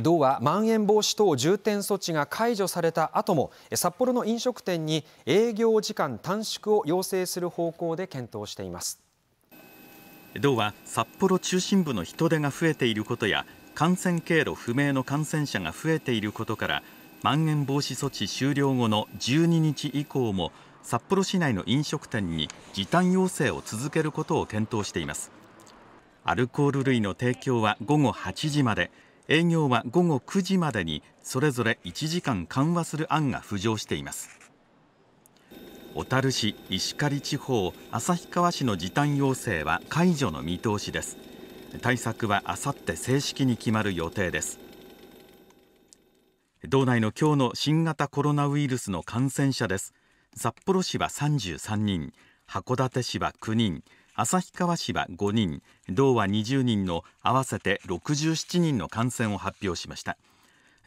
道はまん延防止等重点措置が解除された後も札幌の飲食店に営業時間短縮を要請する方向で検討しています道は札幌中心部の人出が増えていることや感染経路不明の感染者が増えていることからまん延防止措置終了後の12日以降も札幌市内の飲食店に時短要請を続けることを検討していますアルコール類の提供は午後8時まで営業は午後9時までにそれぞれ1時間緩和する案が浮上しています小樽市、石狩地方、旭川市の時短要請は解除の見通しです対策はあさって正式に決まる予定です道内の今日の新型コロナウイルスの感染者です札幌市は33人函館市は9人旭川市は5人道は20人の合わせて67人の感染を発表しました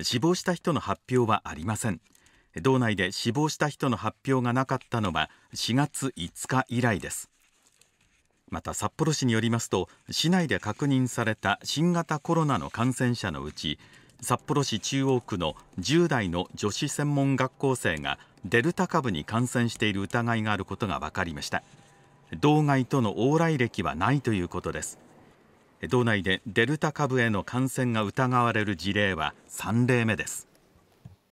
死亡した人の発表はありません道内で死亡した人の発表がなかったのは4月5日以来ですまた札幌市によりますと市内で確認された新型コロナの感染者のうち札幌市中央区の10代の女子専門学校生がデルタ株に感染している疑いがあることが分かりました道外との往来歴はないということです道内でデルタ株への感染が疑われる事例は3例目です